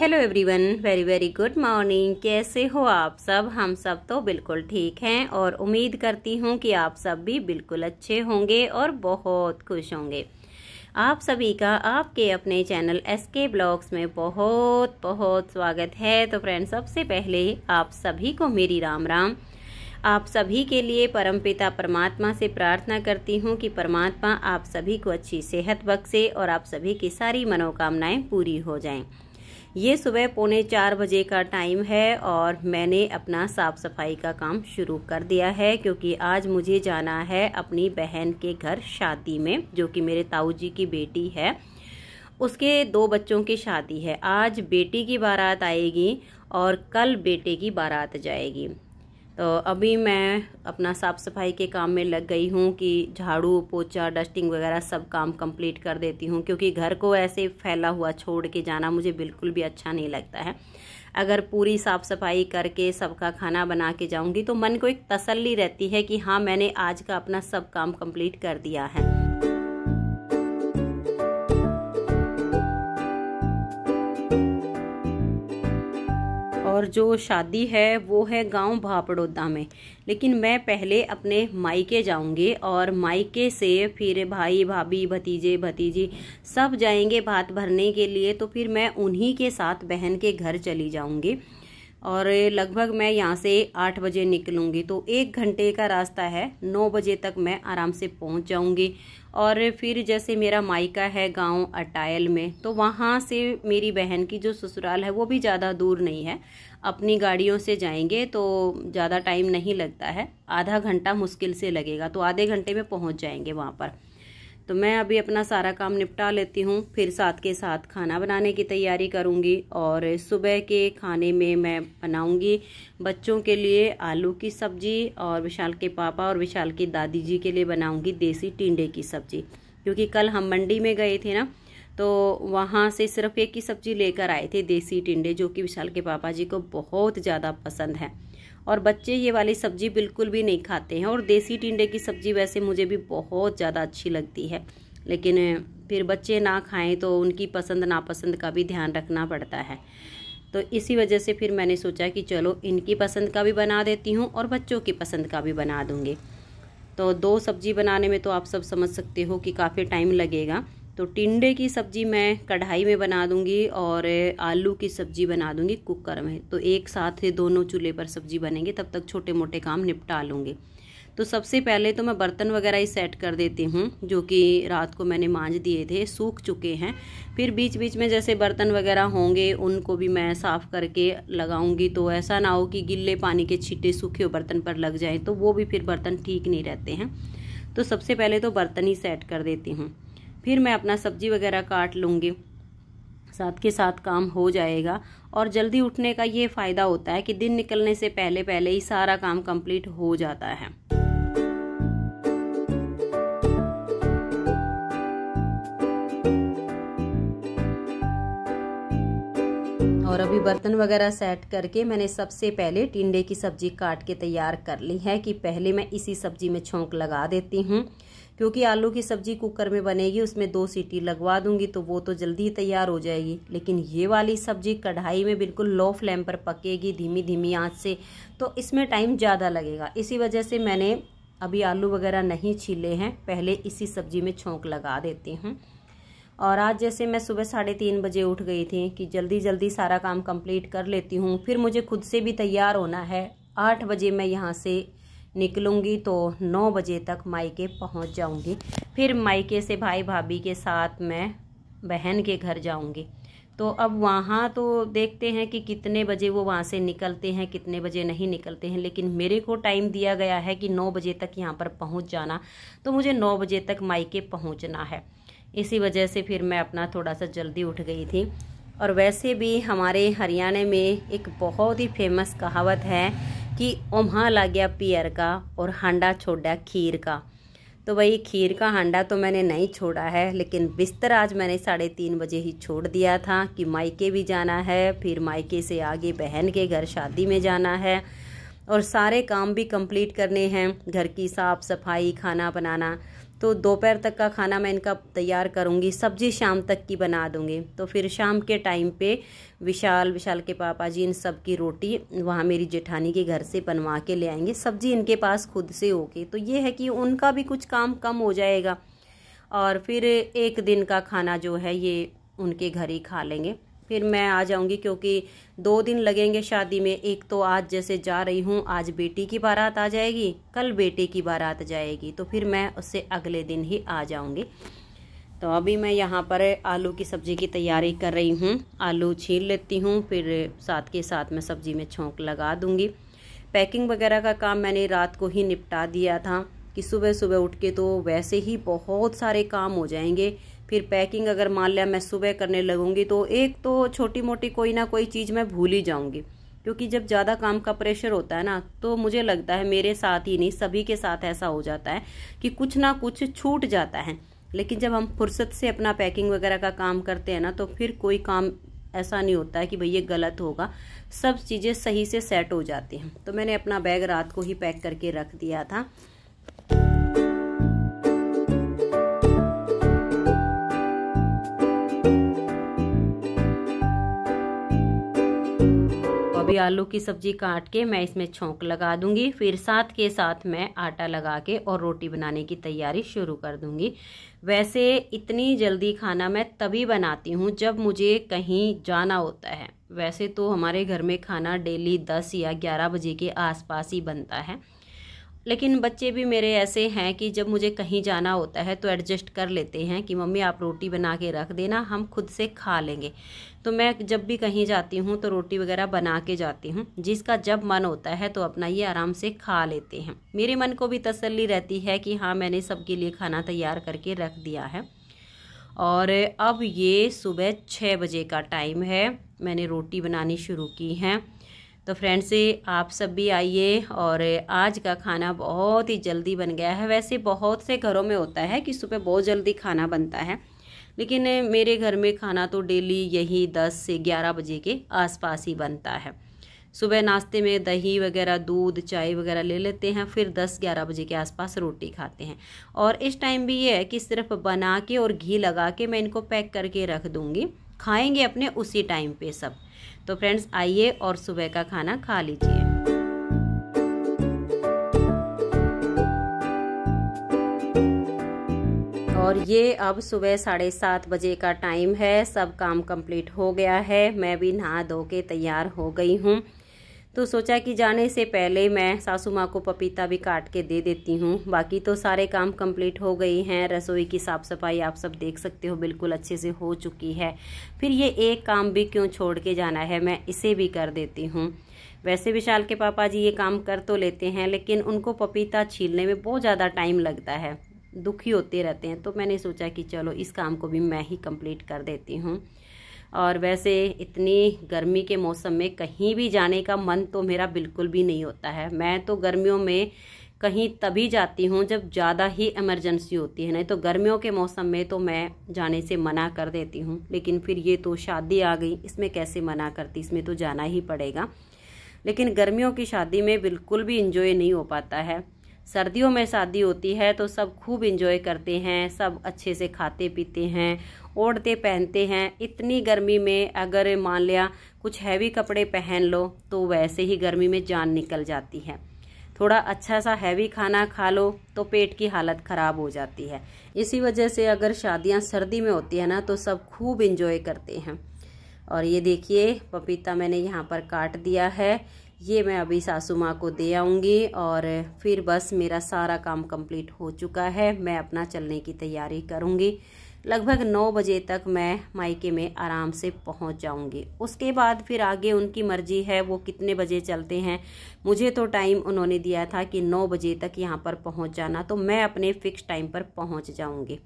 hello everyone very very good morning कैसे हो आप सब हम सब तो बिल्कुल ठीक हैं और उम्मीद करती हूँ कि आप सब भी बिल्कुल अच्छे होंगे और बहुत खुश होंगे आप सभी का आपके अपने चैनल एस के ब्लॉग्स में बहुत बहुत स्वागत है तो फ्रेंड्स सबसे पहले आप सभी को मेरी राम राम आप सभी के लिए परमपिता परमात्मा से प्रार्थना करती हूँ कि परमात्मा आप सभी को अच्छी सेहत बख्शे और आप सभी की सारी मनोकामनाएं पूरी हो जाएं ये सुबह पौने चार बजे का टाइम है और मैंने अपना साफ़ सफाई का काम शुरू कर दिया है क्योंकि आज मुझे जाना है अपनी बहन के घर शादी में जो कि मेरे ताऊ जी की बेटी है उसके दो बच्चों की शादी है आज बेटी की बारात आएगी और कल बेटे की बारात जाएगी तो अभी मैं अपना साफ़ सफाई के काम में लग गई हूँ कि झाड़ू पोछा डस्टिंग वगैरह सब काम कंप्लीट कर देती हूँ क्योंकि घर को ऐसे फैला हुआ छोड़ के जाना मुझे बिल्कुल भी अच्छा नहीं लगता है अगर पूरी साफ़ सफाई करके सबका खाना बना के जाऊँगी तो मन को एक तसल्ली रहती है कि हाँ मैंने आज का अपना सब काम कम्प्लीट कर दिया है और जो शादी है वो है गांव भापड़ोदा में लेकिन मैं पहले अपने मायके जाऊंगी और मायके से फिर भाई भाभी भतीजे भतीजी सब जाएंगे भात भरने के लिए तो फिर मैं उन्हीं के साथ बहन के घर चली जाऊंगी और लगभग मैं यहाँ से आठ बजे निकलूँगी तो एक घंटे का रास्ता है नौ बजे तक मैं आराम से पहुँच जाऊँगी और फिर जैसे मेरा मायका है गांव अटायल में तो वहाँ से मेरी बहन की जो ससुराल है वो भी ज़्यादा दूर नहीं है अपनी गाड़ियों से जाएंगे तो ज़्यादा टाइम नहीं लगता है आधा घंटा मुश्किल से लगेगा तो आधे घंटे में पहुँच जाएंगे वहाँ पर तो मैं अभी अपना सारा काम निपटा लेती हूँ फिर साथ के साथ खाना बनाने की तैयारी करूँगी और सुबह के खाने में मैं बनाऊँगी बच्चों के लिए आलू की सब्ज़ी और विशाल के पापा और विशाल की दादी जी के लिए बनाऊँगी देसी टिंडे की सब्ज़ी क्योंकि कल हम मंडी में गए थे ना तो वहाँ से सिर्फ एक ही सब्ज़ी लेकर आए थे देसी टिंडे जो कि विशाल के पापा जी को बहुत ज़्यादा पसंद है और बच्चे ये वाली सब्जी बिल्कुल भी नहीं खाते हैं और देसी टिंडे की सब्जी वैसे मुझे भी बहुत ज़्यादा अच्छी लगती है लेकिन फिर बच्चे ना खाएं तो उनकी पसंद नापसंद का भी ध्यान रखना पड़ता है तो इसी वजह से फिर मैंने सोचा कि चलो इनकी पसंद का भी बना देती हूँ और बच्चों की पसंद का भी बना दूँगी तो दो सब्जी बनाने में तो आप सब समझ सकते हो कि काफ़ी टाइम लगेगा तो टिंडे की सब्ज़ी मैं कढ़ाई में बना दूंगी और आलू की सब्ज़ी बना दूंगी कुकर में तो एक साथ दोनों चूल्हे पर सब्ज़ी बनेंगे तब तक छोटे मोटे काम निपटा लूँगी तो सबसे पहले तो मैं बर्तन वगैरह ही सेट कर देती हूँ जो कि रात को मैंने मांज दिए थे सूख चुके हैं फिर बीच बीच में जैसे बर्तन वगैरह होंगे उनको भी मैं साफ़ करके लगाऊंगी तो ऐसा ना हो कि गिल्ले पानी के छींटे सूखे बर्तन पर लग जाएं तो वो भी फिर बर्तन ठीक नहीं रहते हैं तो सबसे पहले तो बर्तन ही सेट कर देती हूँ फिर मैं अपना सब्जी वगैरह काट लूँगी साथ के साथ काम हो जाएगा और जल्दी उठने का ये फ़ायदा होता है कि दिन निकलने से पहले पहले ही सारा काम कंप्लीट हो जाता है सभी बर्तन वगैरह सेट करके मैंने सबसे पहले टिंडे की सब्ज़ी काट के तैयार कर ली है कि पहले मैं इसी सब्ज़ी में छोंक लगा देती हूँ क्योंकि आलू की सब्ज़ी कुकर में बनेगी उसमें दो सीटी लगवा दूंगी तो वो तो जल्दी ही तैयार हो जाएगी लेकिन ये वाली सब्ज़ी कढ़ाई में बिल्कुल लो फ्लेम पर पकेगी धीमी धीमी आँच से तो इसमें टाइम ज़्यादा लगेगा इसी वजह से मैंने अभी आलू वगैरह नहीं छीले हैं पहले इसी सब्ज़ी में छोंक लगा देती हूँ और आज जैसे मैं सुबह साढ़े तीन बजे उठ गई थी कि जल्दी जल्दी सारा काम कंप्लीट कर लेती हूँ फिर मुझे खुद से भी तैयार होना है आठ बजे मैं यहाँ से निकलूँगी तो नौ बजे तक मायके पहुँच जाऊँगी फिर मायके से भाई भाभी के साथ मैं बहन के घर जाऊँगी तो अब वहाँ तो देखते हैं कि कितने बजे वो वहाँ से निकलते हैं कितने बजे नहीं निकलते हैं लेकिन मेरे को टाइम दिया गया है कि नौ बजे तक यहाँ पर पहुँच जाना तो मुझे नौ बजे तक मायके पहुँचना है इसी वजह से फिर मैं अपना थोड़ा सा जल्दी उठ गई थी और वैसे भी हमारे हरियाणा में एक बहुत ही फेमस कहावत है कि ओम्हा ला गया पियर का और हांडा छोड़ा खीर का तो भाई खीर का हांडा तो मैंने नहीं छोड़ा है लेकिन बिस्तर आज मैंने साढ़े तीन बजे ही छोड़ दिया था कि मायके भी जाना है फिर मायके से आगे बहन के घर शादी में जाना है और सारे काम भी कंप्लीट करने हैं घर की साफ़ सफाई खाना बनाना तो दोपहर तक का खाना मैं इनका तैयार करूँगी सब्ज़ी शाम तक की बना दूँगी तो फिर शाम के टाइम पे विशाल विशाल के पापा जी इन सब की रोटी वहाँ मेरी जेठानी के घर से बनवा के ले आएंगे सब्ज़ी इनके पास खुद से होगी तो ये है कि उनका भी कुछ काम कम हो जाएगा और फिर एक दिन का खाना जो है ये उनके घर ही खा लेंगे फिर मैं आ जाऊंगी क्योंकि दो दिन लगेंगे शादी में एक तो आज जैसे जा रही हूँ आज बेटी की बारात आ जाएगी कल बेटे की बारात जाएगी तो फिर मैं उससे अगले दिन ही आ जाऊँगी तो अभी मैं यहाँ पर आलू की सब्ज़ी की तैयारी कर रही हूँ आलू छील लेती हूँ फिर साथ के साथ मैं सब्ज़ी में छोंक लगा दूँगी पैकिंग वगैरह का काम मैंने रात को ही निपटा दिया था कि सुबह सुबह उठ के तो वैसे ही बहुत सारे काम हो जाएंगे फिर पैकिंग अगर मान लिया मैं सुबह करने लगूंगी तो एक तो छोटी मोटी कोई ना कोई चीज़ मैं भूल ही जाऊँगी क्योंकि जब ज़्यादा काम का प्रेशर होता है ना तो मुझे लगता है मेरे साथ ही नहीं सभी के साथ ऐसा हो जाता है कि कुछ ना कुछ छूट जाता है लेकिन जब हम फुर्सत से अपना पैकिंग वगैरह का काम करते हैं ना तो फिर कोई काम ऐसा नहीं होता है कि भैया ये गलत होगा सब चीज़ें सही से सेट हो जाती हैं तो मैंने अपना बैग रात को ही पैक करके रख दिया था आलू की सब्जी काट के मैं इसमें छोंक लगा दूंगी फिर साथ के साथ मैं आटा लगा के और रोटी बनाने की तैयारी शुरू कर दूंगी वैसे इतनी जल्दी खाना मैं तभी बनाती हूँ जब मुझे कहीं जाना होता है वैसे तो हमारे घर में खाना डेली दस या ग्यारह बजे के आसपास ही बनता है लेकिन बच्चे भी मेरे ऐसे हैं कि जब मुझे कहीं जाना होता है तो एडजस्ट कर लेते हैं कि मम्मी आप रोटी बना के रख देना हम खुद से खा लेंगे तो मैं जब भी कहीं जाती हूँ तो रोटी वगैरह बना के जाती हूँ जिसका जब मन होता है तो अपना ये आराम से खा लेते हैं मेरे मन को भी तसल्ली रहती है कि हाँ मैंने सबके लिए खाना तैयार करके रख दिया है और अब ये सुबह छः बजे का टाइम है मैंने रोटी बनानी शुरू की है तो फ्रेंड्स आप सब भी आइए और आज का खाना बहुत ही जल्दी बन गया है वैसे बहुत से घरों में होता है कि सुबह बहुत जल्दी खाना बनता है लेकिन मेरे घर में खाना तो डेली यही दस से ग्यारह बजे के आसपास ही बनता है सुबह नाश्ते में दही वगैरह दूध चाय वगैरह ले लेते हैं फिर 10-11 बजे के आसपास रोटी खाते हैं और इस टाइम भी ये है कि सिर्फ बना के और घी लगा के मैं इनको पैक करके रख दूँगी खाएंगे अपने उसी टाइम पे सब तो फ्रेंड्स आइए और सुबह का खाना खा लीजिए और ये अब सुबह साढ़े सात बजे का टाइम है सब काम कंप्लीट हो गया है मैं भी नहा धो के तैयार हो गई हूँ तो सोचा कि जाने से पहले मैं सासू माँ को पपीता भी काट के दे देती हूँ बाकी तो सारे काम कंप्लीट हो गए हैं रसोई की साफ़ सफाई आप सब देख सकते हो बिल्कुल अच्छे से हो चुकी है फिर ये एक काम भी क्यों छोड़ के जाना है मैं इसे भी कर देती हूँ वैसे विशाल के पापा जी ये काम कर तो लेते हैं लेकिन उनको पपीता छीलने में बहुत ज़्यादा टाइम लगता है दुखी होते रहते हैं तो मैंने सोचा कि चलो इस काम को भी मैं ही कंप्लीट कर देती हूँ और वैसे इतनी गर्मी के मौसम में कहीं भी जाने का मन तो मेरा बिल्कुल भी नहीं होता है मैं तो गर्मियों में कहीं तभी जाती हूँ जब ज़्यादा ही इमरजेंसी होती है नहीं तो गर्मियों के मौसम में तो मैं जाने से मना कर देती हूँ लेकिन फिर ये तो शादी आ गई इसमें कैसे मना करती इसमें तो जाना ही पड़ेगा लेकिन गर्मियों की शादी में बिल्कुल भी इंजॉय नहीं हो पाता है सर्दियों में शादी होती है तो सब खूब इंजॉय करते हैं सब अच्छे से खाते पीते हैं ओढ़ते पहनते हैं इतनी गर्मी में अगर मान लिया कुछ हैवी कपड़े पहन लो तो वैसे ही गर्मी में जान निकल जाती है थोड़ा अच्छा सा हैवी खाना खा लो तो पेट की हालत ख़राब हो जाती है इसी वजह से अगर शादियाँ सर्दी में होती है ना तो सब खूब इंजॉय करते हैं और ये देखिए पपीता मैंने यहाँ पर काट दिया है ये मैं अभी सासू माँ को दे आऊँगी और फिर बस मेरा सारा काम कंप्लीट हो चुका है मैं अपना चलने की तैयारी करूँगी लगभग नौ बजे तक मैं मायके में आराम से पहुँच जाऊँगी उसके बाद फिर आगे उनकी मर्जी है वो कितने बजे चलते हैं मुझे तो टाइम उन्होंने दिया था कि नौ बजे तक यहाँ पर पहुँच जाना तो मैं अपने फिक्स टाइम पर पहुँच जाऊँगी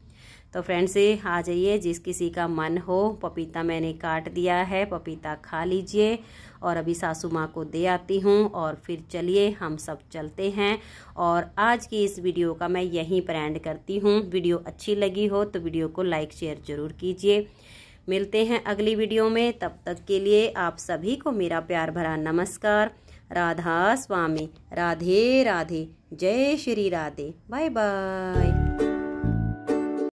तो फ्रेंड्स आ जाइए जिस किसी का मन हो पपीता मैंने काट दिया है पपीता खा लीजिए और अभी सासू माँ को दे आती हूँ और फिर चलिए हम सब चलते हैं और आज की इस वीडियो का मैं यहीं पर एंड करती हूँ वीडियो अच्छी लगी हो तो वीडियो को लाइक शेयर ज़रूर कीजिए मिलते हैं अगली वीडियो में तब तक के लिए आप सभी को मेरा प्यार भरा नमस्कार राधा स्वामी राधे राधे जय श्री राधे बाय बाय